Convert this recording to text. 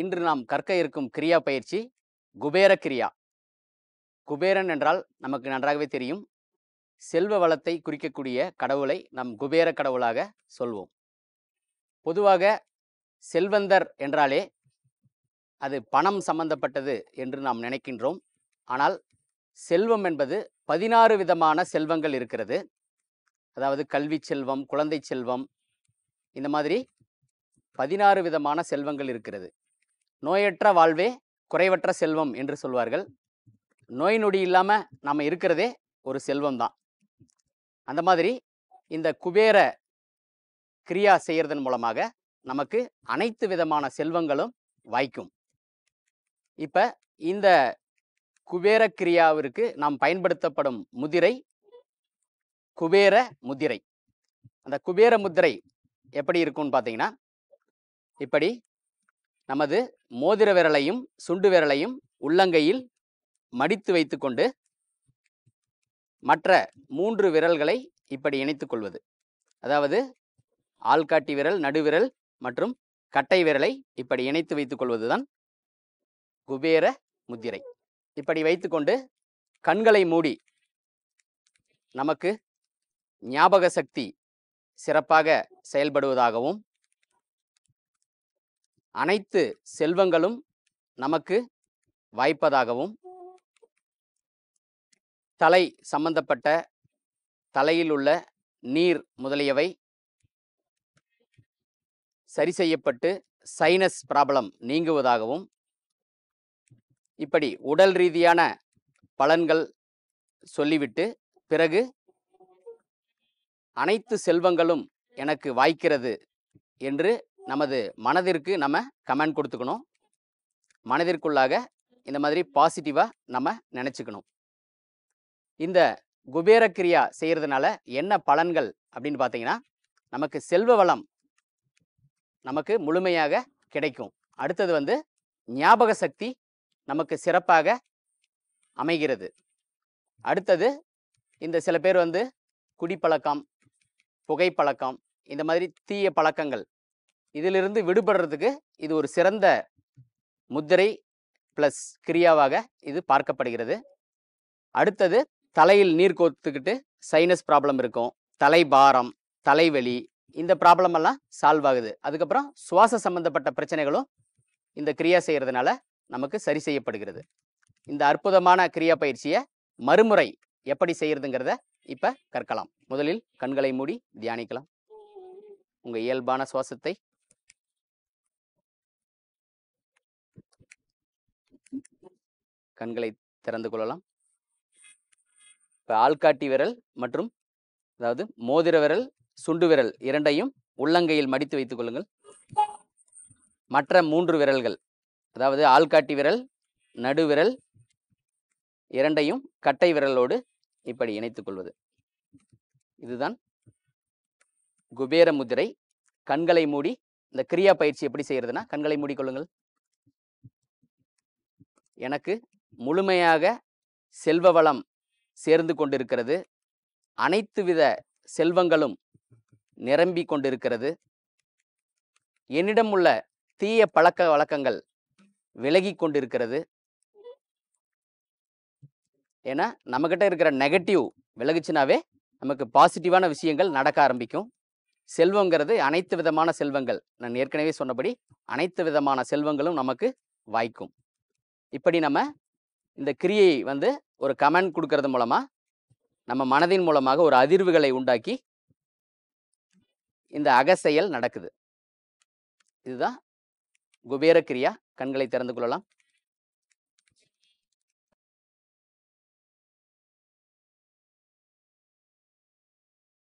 இன்று நாம் கற்க இருக்கும் கிரியா பயிற்சி குபேர கிரியா குபேரன் என்றால் நமக்கு நன்றாகவே தெரியும் செல்வ வளத்தை குறிக்கக்கூடிய கடவுளை நம் குபேர கடவுளாக சொல்வோம் பொதுவாக செல்வந்தர் என்றாலே அது பணம் சம்பந்தப்பட்டது என்று நாம் நினைக்கின்றோம் ஆனால் செல்வம் என்பது பதினாறு விதமான செல்வங்கள் இருக்கிறது அதாவது கல்வி செல்வம் குழந்தை செல்வம் இந்த மாதிரி பதினாறு விதமான செல்வங்கள் இருக்கிறது நோயற்ற வாழ்வே குறைவற்ற செல்வம் என்று சொல்வார்கள் நோய் நொடி இல்லாமல் நம்ம இருக்கிறதே ஒரு செல்வம் தான் அந்த மாதிரி இந்த குபேர கிரியா செய்கிறதன் மூலமாக நமக்கு அனைத்து விதமான செல்வங்களும் வாய்க்கும் இப்போ இந்த குபேர கிரியாவிற்கு நாம் பயன்படுத்தப்படும் முதிரை குபேர முதிரை அந்த குபேர முதிரை எப்படி இருக்கும்னு பார்த்தீங்கன்னா இப்படி நமது மோதிர விரலையும் சுண்டு விரலையும் உள்ளங்கையில் மடித்து வைத்துக்கொண்டு மற்ற மூன்று விரல்களை இப்படி இணைத்து கொள்வது அதாவது ஆள்காட்டி விரல் நடுவிரல் மற்றும் கட்டை விரலை இப்படி இணைத்து வைத்துக் கொள்வதுதான் குபேர முத்திரை இப்படி வைத்துக்கொண்டு கண்களை மூடி நமக்கு ஞாபக சக்தி சிறப்பாக செயல்படுவதாகவும் அனைத்து செல்வங்களும் நமக்கு வாய்ப்பதாகவும் தலை சம்பந்தப்பட்ட தலையில் உள்ள நீர் முதலியவை சரி செய்யப்பட்டு சைனஸ் ப்ராப்ளம் நீங்குவதாகவும் இப்படி உடல் ரீதியான பலன்கள் சொல்லிவிட்டு பிறகு அனைத்து செல்வங்களும் எனக்கு வாய்க்கிறது என்று நமது மனதிற்கு நம்ம கமெண்ட் கொடுத்துக்கணும் மனதிற்குள்ளாக இந்த மாதிரி பாசிட்டிவாக நம்ம நினச்சிக்கணும் இந்த குபேர செய்கிறதுனால என்ன பலன்கள் அப்படின்னு பார்த்தீங்கன்னா நமக்கு செல்வ வளம் நமக்கு முழுமையாக கிடைக்கும் அடுத்தது வந்து ஞாபக சக்தி நமக்கு சிறப்பாக அமைகிறது அடுத்தது இந்த சில பேர் வந்து குடிப்பழக்கம் புகைப்பழக்கம் இந்த மாதிரி தீய பழக்கங்கள் இதிலிருந்து விடுபடுறதுக்கு இது ஒரு சிறந்த முத்திரை ப்ளஸ் கிரியாவாக இது பார்க்கப்படுகிறது அடுத்தது தலையில் நீர் கோத்துக்கிட்டு சைனஸ் ப்ராப்ளம் இருக்கும் தலை பாரம் தலைவலி இந்த ப்ராப்ளம் எல்லாம் சால்வ் ஆகுது அதுக்கப்புறம் சுவாச சம்பந்தப்பட்ட பிரச்சனைகளும் இந்த கிரியா செய்கிறதுனால நமக்கு சரி செய்யப்படுகிறது இந்த அற்புதமான கிரியா பயிற்சியை மறுமுறை எப்படி செய்கிறதுங்கிறத இப்போ கற்கலாம் முதலில் கண்களை மூடி தியானிக்கலாம் உங்கள் இயல்பான சுவாசத்தை கண்களை திறந்து கொள்ளலாம் இப்போ ஆள்காட்டி விரல் மற்றும் அதாவது மோதிர விரல் சுண்டு விரல் இரண்டையும் உள்ளங்கையில் மடித்து வைத்துக் கொள்ளுங்கள் மற்ற மூன்று விரல்கள் அதாவது ஆள்காட்டி விரல் நடுவிரல் இரண்டையும் கட்டை விரலோடு இப்படி இணைத்துக் கொள்வது இதுதான் குபேர முதிரை கண்களை மூடி இந்த கிரியா பயிற்சி எப்படி செய்யறதுன்னா கண்களை மூடிக்கொள்ளுங்கள் எனக்கு முழுமையாக செல்வ வளம் சேர்ந்து கொண்டிருக்கிறது அனைத்து வித செல்வங்களும் நிரம்பி கொண்டிருக்கிறது என்னிடம் உள்ள தீய பழக்க வழக்கங்கள் விலகி கொண்டிருக்கிறது ஏன்னா நம்மக்கிட்ட இருக்கிற நெகட்டிவ் விலகுச்சுனாவே நமக்கு பாசிட்டிவான விஷயங்கள் நடக்க ஆரம்பிக்கும் செல்வங்கிறது அனைத்து விதமான செல்வங்கள் நான் ஏற்கனவே சொன்னபடி அனைத்து விதமான செல்வங்களும் நமக்கு வாய்க்கும் இப்படி நம்ம இந்த கிரியை வந்து ஒரு கமெண்ட் கொடுக்கறது மூலமா நம்ம மனதின் மூலமாக ஒரு அதிர்வுகளை உண்டாக்கி இந்த அகசெயல் நடக்குது இதுதான் குபேர கிரியா கண்களை திறந்து கொள்ளலாம்